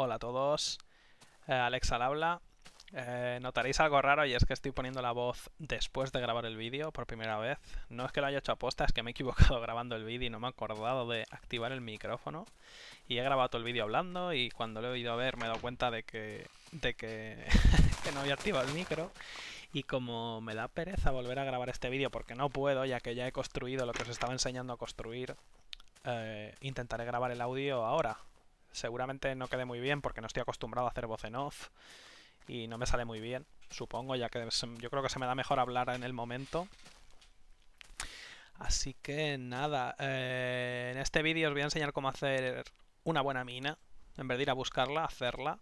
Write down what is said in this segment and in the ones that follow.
Hola a todos, eh, Alex al habla. Eh, notaréis algo raro y es que estoy poniendo la voz después de grabar el vídeo por primera vez. No es que lo haya hecho aposta, es que me he equivocado grabando el vídeo y no me he acordado de activar el micrófono. Y he grabado todo el vídeo hablando y cuando lo he ido a ver me he dado cuenta de que, de que, no había activado el micro. Y como me da pereza volver a grabar este vídeo porque no puedo, ya que ya he construido lo que os estaba enseñando a construir, eh, intentaré grabar el audio ahora, Seguramente no quede muy bien porque no estoy acostumbrado a hacer voz en off y no me sale muy bien, supongo, ya que yo creo que se me da mejor hablar en el momento. Así que nada, eh, en este vídeo os voy a enseñar cómo hacer una buena mina. En vez de ir a buscarla, hacerla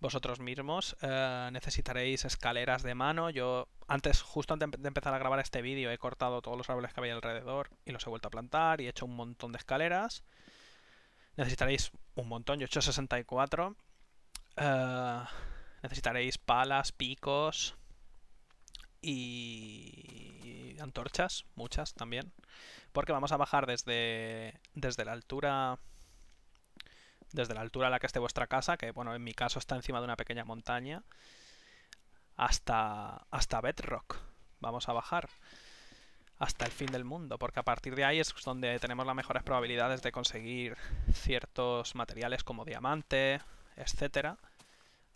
vosotros mismos. Eh, necesitaréis escaleras de mano. Yo antes, justo antes de empezar a grabar este vídeo, he cortado todos los árboles que había alrededor y los he vuelto a plantar y he hecho un montón de escaleras necesitaréis un montón, yo he hecho 64. Eh, necesitaréis palas, picos y antorchas, muchas también, porque vamos a bajar desde, desde la altura desde la altura a la que esté vuestra casa, que bueno, en mi caso está encima de una pequeña montaña, hasta hasta Bedrock. Vamos a bajar hasta el fin del mundo, porque a partir de ahí es donde tenemos las mejores probabilidades de conseguir ciertos materiales como diamante, etcétera.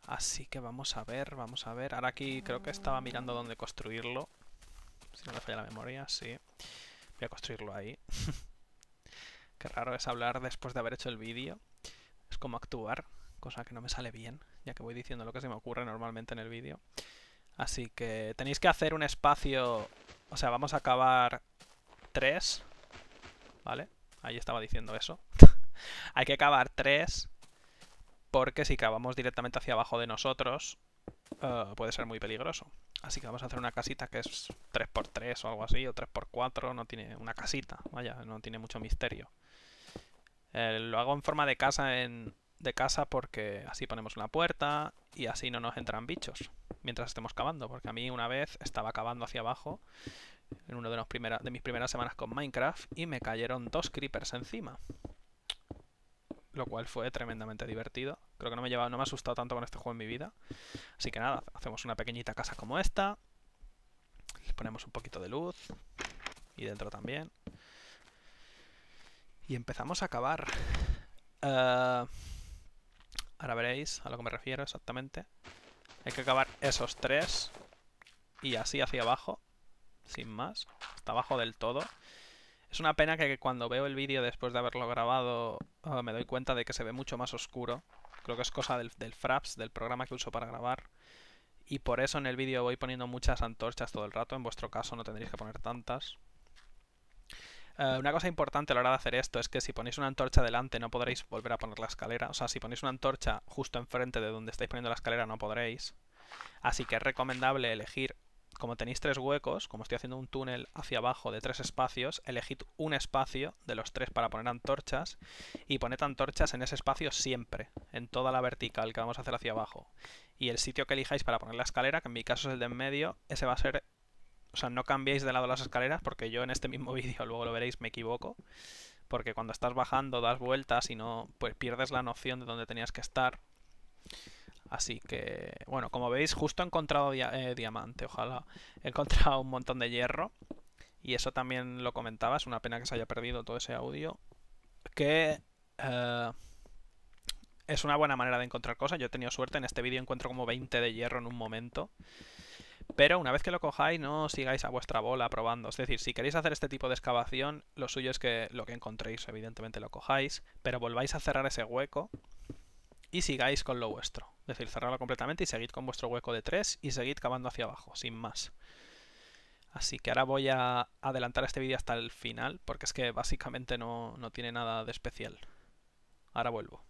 Así que vamos a ver, vamos a ver. Ahora aquí creo que estaba mirando dónde construirlo. Si no me falla la memoria, sí. Voy a construirlo ahí. Qué raro es hablar después de haber hecho el vídeo. Es como actuar, cosa que no me sale bien, ya que voy diciendo lo que se me ocurre normalmente en el vídeo. Así que tenéis que hacer un espacio o sea, vamos a acabar 3. ¿Vale? Ahí estaba diciendo eso. Hay que cavar 3. Porque si cavamos directamente hacia abajo de nosotros, eh, puede ser muy peligroso. Así que vamos a hacer una casita que es 3x3 o algo así, o 3x4, no tiene una casita, vaya, no tiene mucho misterio. Eh, lo hago en forma de casa en, de casa porque así ponemos una puerta y así no nos entran bichos mientras estemos cavando. Porque a mí una vez estaba cavando hacia abajo en una de, de mis primeras semanas con Minecraft y me cayeron dos creepers encima. Lo cual fue tremendamente divertido. Creo que no me, he no me ha asustado tanto con este juego en mi vida. Así que nada, hacemos una pequeñita casa como esta. Le ponemos un poquito de luz. Y dentro también. Y empezamos a cavar. Eh, Ahora veréis a lo que me refiero exactamente. Hay que acabar esos tres. Y así hacia abajo. Sin más. Hasta abajo del todo. Es una pena que cuando veo el vídeo después de haberlo grabado ah, me doy cuenta de que se ve mucho más oscuro. Creo que es cosa del Fraps, del programa que uso para grabar. Y por eso en el vídeo voy poniendo muchas antorchas todo el rato. En vuestro caso no tendréis que poner tantas. Eh, una cosa importante a la hora de hacer esto es que si ponéis una antorcha delante no podréis volver a poner la escalera. O sea, si ponéis una antorcha justo enfrente de donde estáis poniendo la escalera no podréis. Así que es recomendable elegir, como tenéis tres huecos, como estoy haciendo un túnel hacia abajo de tres espacios, elegid un espacio de los tres para poner antorchas y poned antorchas en ese espacio siempre, en toda la vertical que vamos a hacer hacia abajo. Y el sitio que elijáis para poner la escalera, que en mi caso es el de en medio, ese va a ser o sea, no cambiéis de lado las escaleras porque yo en este mismo vídeo, luego lo veréis, me equivoco. Porque cuando estás bajando das vueltas y no, pues pierdes la noción de dónde tenías que estar. Así que, bueno, como veis, justo he encontrado eh, diamante, ojalá. He encontrado un montón de hierro. Y eso también lo comentaba, es una pena que se haya perdido todo ese audio. Que... Eh, es una buena manera de encontrar cosas. Yo he tenido suerte. En este vídeo encuentro como 20 de hierro en un momento. Pero una vez que lo cojáis, no sigáis a vuestra bola probando. Es decir, si queréis hacer este tipo de excavación, lo suyo es que lo que encontréis, evidentemente, lo cojáis, pero volváis a cerrar ese hueco y sigáis con lo vuestro. Es decir, cerrarlo completamente y seguid con vuestro hueco de 3 y seguid cavando hacia abajo, sin más. Así que ahora voy a adelantar este vídeo hasta el final, porque es que básicamente no tiene nada de especial. Ahora vuelvo.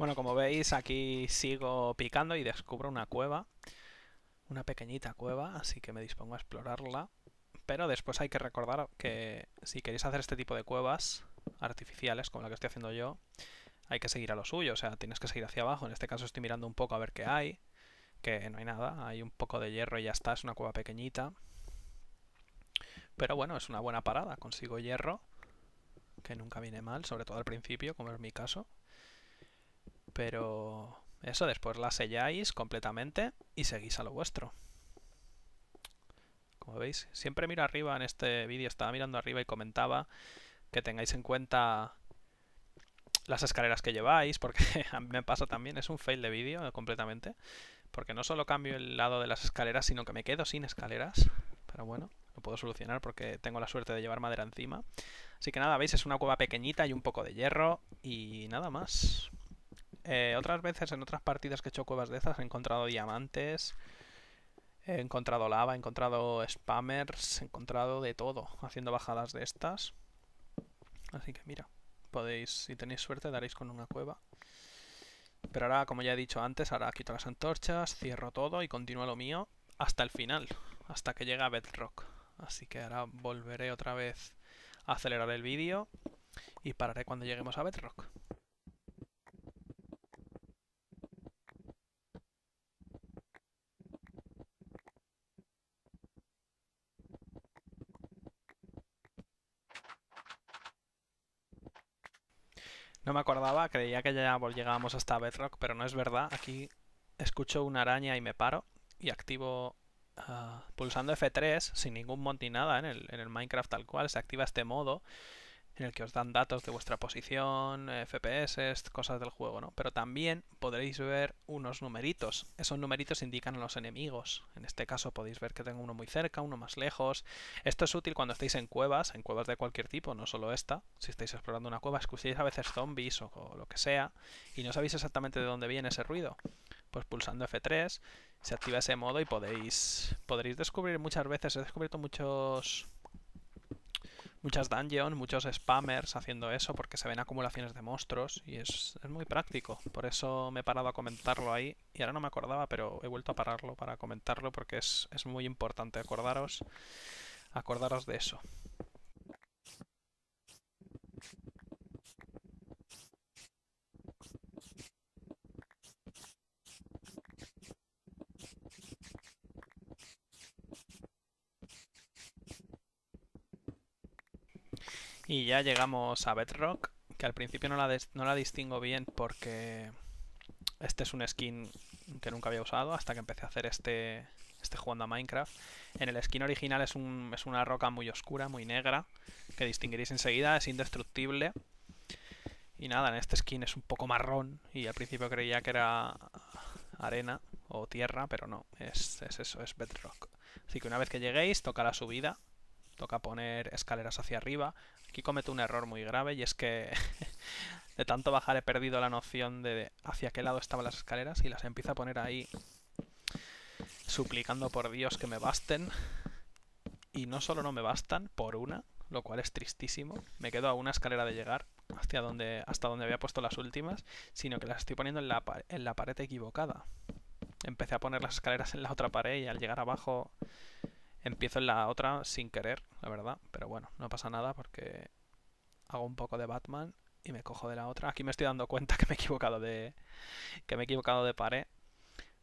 Bueno, como veis, aquí sigo picando y descubro una cueva. Una pequeñita cueva, así que me dispongo a explorarla. Pero después hay que recordar que si queréis hacer este tipo de cuevas artificiales, como la que estoy haciendo yo, hay que seguir a lo suyo, o sea, tienes que seguir hacia abajo. En este caso estoy mirando un poco a ver qué hay, que no hay nada, hay un poco de hierro y ya está, es una cueva pequeñita. Pero bueno, es una buena parada, consigo hierro, que nunca viene mal, sobre todo al principio, como es mi caso. Pero eso después la selláis completamente y seguís a lo vuestro. Como veis, siempre miro arriba en este vídeo, estaba mirando arriba y comentaba que tengáis en cuenta las escaleras que lleváis, porque a mí me pasa también, es un fail de vídeo completamente, porque no solo cambio el lado de las escaleras, sino que me quedo sin escaleras, pero bueno, lo puedo solucionar porque tengo la suerte de llevar madera encima. Así que nada, veis, es una cueva pequeñita y un poco de hierro y nada más. Eh, otras veces en otras partidas que he hecho cuevas de esas he encontrado diamantes, he encontrado lava, he encontrado spammers, he encontrado de todo haciendo bajadas de estas. Así que mira, podéis, si tenéis suerte, daréis con una cueva. Pero ahora, como ya he dicho antes, ahora quito las antorchas, cierro todo y continúo lo mío hasta el final, hasta que llegue a Bedrock. Así que ahora volveré otra vez a acelerar el vídeo y pararé cuando lleguemos a Bedrock. No me acordaba, creía que ya llegábamos hasta Bedrock, pero no es verdad. Aquí escucho una araña y me paro y activo ah, pulsando F3 sin ningún mod nada ¿eh? en el, en el Minecraft tal cual. Se activa este modo en el que os dan datos de vuestra posición, eh, FPS, cosas del juego, ¿no? Pero también podréis ver unos numeritos. Esos numeritos indican a los enemigos. En este caso podéis ver que tengo uno muy cerca, uno más lejos. Esto es útil cuando estáis en cuevas, en cuevas de cualquier tipo, no solo esta. Si estáis explorando una cueva, escucháis a veces zombies o, lo que sea y no sabéis exactamente de dónde viene ese ruido. Pues pulsando F3 se activa ese modo y podéis, podréis descubrir muchas veces, he descubierto muchos muchas dungeons, muchos spammers haciendo eso porque se ven acumulaciones de monstruos y es, es, muy práctico. Por eso me he parado a comentarlo ahí y ahora no me acordaba, pero he vuelto a pararlo para comentarlo porque es, es muy importante acordaros, acordaros de eso. Y ya llegamos a Bedrock, que al principio no la, no la distingo bien porque este es un skin que nunca había usado hasta que empecé a hacer este, este jugando a Minecraft. En el skin original es, un, es una roca muy oscura, muy negra, que distinguiréis enseguida, es indestructible. Y nada, en este skin es un poco marrón y al principio creía que era arena o tierra, pero no, es, es eso, es bedrock. Así que una vez que lleguéis, toca la subida toca poner escaleras hacia arriba. Aquí cometo un error muy grave y es que de tanto bajar he perdido la noción de hacia qué lado estaban las escaleras y las empiezo a poner ahí suplicando por Dios que me basten. Y no solo no me bastan, por una, lo cual es tristísimo. Me quedo a una escalera de llegar donde, hasta donde había puesto las últimas, sino que las estoy poniendo en la, en la pared equivocada. Empecé a poner las escaleras en la otra pared y al llegar abajo Empiezo en la otra sin querer, la verdad, pero bueno, no pasa nada porque hago un poco de Batman y me cojo de la otra. Aquí me estoy dando cuenta que me he equivocado de que me he equivocado de pared,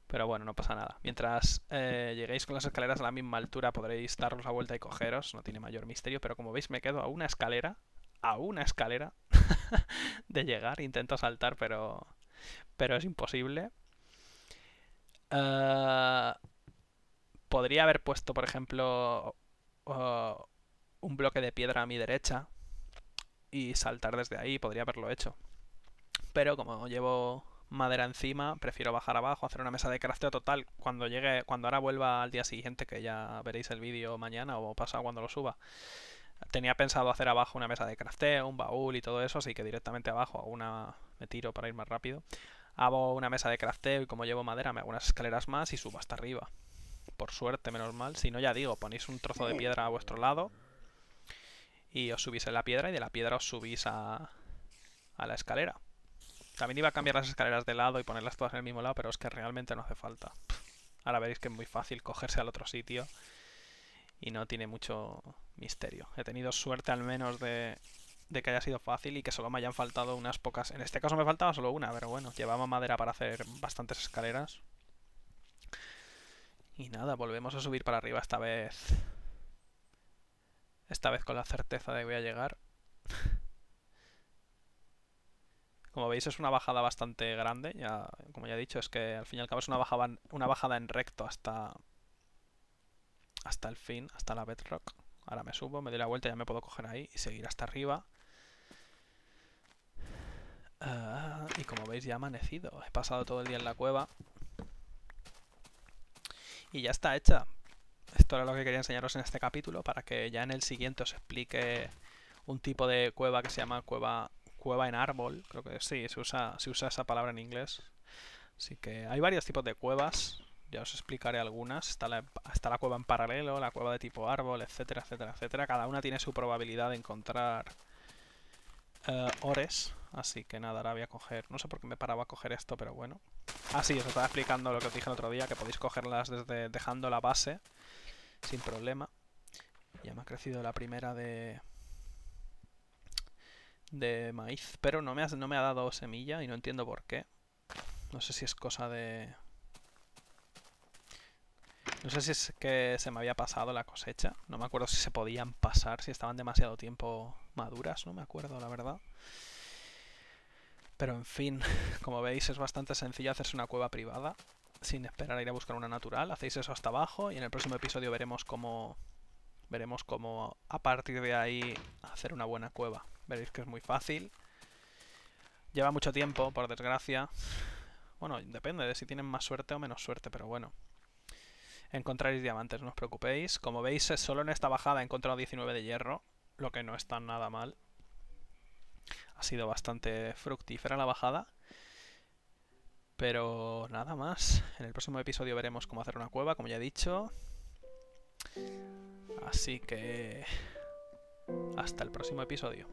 pero bueno, no pasa nada. Mientras eh, lleguéis con las escaleras a la misma altura podréis daros a vuelta y cogeros, no tiene mayor misterio, pero como veis me quedo a una escalera, a una escalera de llegar, intento saltar, pero pero es imposible. Eh podría haber puesto, por ejemplo, un bloque de piedra a mi derecha y saltar desde ahí, podría haberlo hecho. Pero como llevo madera encima, prefiero bajar abajo, hacer una mesa de crafteo total. Cuando llegue, cuando ahora vuelva al día siguiente, que ya veréis el vídeo mañana o pasado cuando lo suba. Tenía pensado hacer abajo una mesa de crafteo, un baúl y todo eso, así que directamente abajo hago una me tiro para ir más rápido. Hago una mesa de crafteo y como llevo madera me hago unas escaleras más y subo hasta arriba por suerte, menos mal. Si no, ya digo, ponéis un trozo de piedra a vuestro lado y os subís en la piedra y de la piedra os subís a, la escalera. También iba a cambiar las escaleras de lado y ponerlas todas en el mismo lado, pero es que realmente no hace falta. Ahora veréis que es muy fácil cogerse al otro sitio y no tiene mucho misterio. He tenido suerte al menos de, de que haya sido fácil y que solo me hayan faltado unas pocas. En este caso me faltaba solo una, pero bueno, llevaba madera para hacer bastantes escaleras. Y nada, volvemos a subir para arriba esta vez. Esta vez con la certeza de que voy a llegar. Como veis es una bajada bastante grande, ya, como ya he dicho, es que al fin y al cabo es una bajada, una bajada en recto hasta, hasta el fin, hasta la bedrock. Ahora me subo, me doy la vuelta, ya me puedo coger ahí y seguir hasta arriba. Ah, y como veis ya ha amanecido, he pasado todo el día en la cueva, y ya está hecha. Esto era lo que quería enseñaros en este capítulo para que ya en el siguiente os explique un tipo de cueva que se llama cueva cueva en árbol. Creo que sí, se usa, esa palabra en inglés. Así que hay varios tipos de cuevas. Ya os explicaré algunas. Está la, cueva en paralelo, la cueva de tipo árbol, etcétera, etcétera, etcétera. Cada una tiene su probabilidad de encontrar eh, ores. Así que nada, ahora voy a coger... No sé por qué me paraba a coger esto, pero bueno. Ah, sí, os estaba explicando lo que os dije el otro día, que podéis cogerlas desde dejando la base sin problema. Ya me ha crecido la primera de de maíz, pero no me, no me ha dado semilla y no entiendo por qué. No sé si es cosa de... No sé si es que se me había pasado la cosecha. No me acuerdo si se podían pasar, si estaban demasiado tiempo maduras, no me acuerdo la verdad. Pero en fin, como veis es bastante sencillo hacerse una cueva privada sin esperar a ir a buscar una natural. Hacéis eso hasta abajo y en el próximo episodio veremos cómo veremos cómo a partir de ahí hacer una buena cueva. Veréis que es muy fácil. Lleva mucho tiempo, por desgracia. Bueno, depende de si tienen más suerte o menos suerte, pero bueno. Encontraréis diamantes, no os preocupéis. Como veis, solo en esta bajada he encontrado 19 de hierro, lo que no está nada mal ha sido bastante fructífera la bajada. Pero nada más. En el próximo episodio veremos cómo hacer una cueva, como ya he dicho. Así que... Hasta el próximo episodio.